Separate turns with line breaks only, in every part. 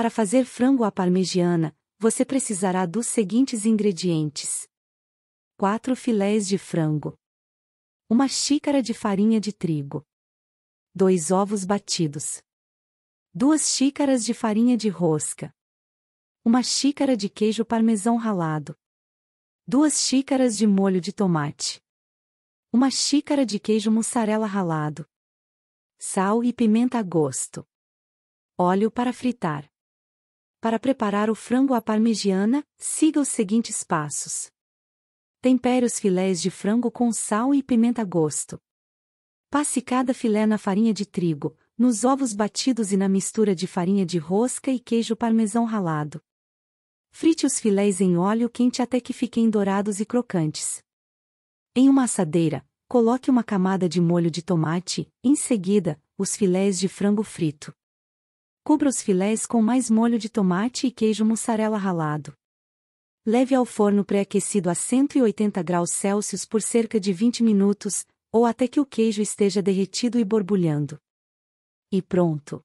Para fazer frango à parmegiana, você precisará dos seguintes ingredientes: 4 filés de frango, uma xícara de farinha de trigo, dois ovos batidos, duas xícaras de farinha de rosca, uma xícara de queijo parmesão ralado, duas xícaras de molho de tomate, uma xícara de queijo mussarela ralado, sal e pimenta a gosto, óleo para fritar. Para preparar o frango à parmegiana, siga os seguintes passos. Tempere os filés de frango com sal e pimenta a gosto. Passe cada filé na farinha de trigo, nos ovos batidos e na mistura de farinha de rosca e queijo parmesão ralado. Frite os filés em óleo quente até que fiquem dourados e crocantes. Em uma assadeira, coloque uma camada de molho de tomate, em seguida, os filés de frango frito. Cubra os filés com mais molho de tomate e queijo mussarela ralado. Leve ao forno pré-aquecido a 180 graus Celsius por cerca de 20 minutos, ou até que o queijo esteja derretido e borbulhando. E pronto!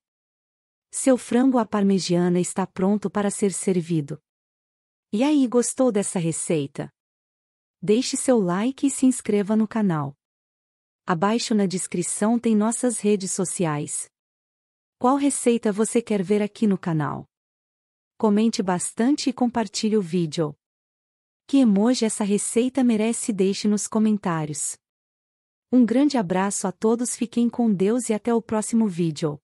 Seu frango à parmegiana está pronto para ser servido. E aí, gostou dessa receita? Deixe seu like e se inscreva no canal. Abaixo na descrição tem nossas redes sociais. Qual receita você quer ver aqui no canal? Comente bastante e compartilhe o vídeo. Que emoji essa receita merece deixe nos comentários. Um grande abraço a todos, fiquem com Deus e até o próximo vídeo.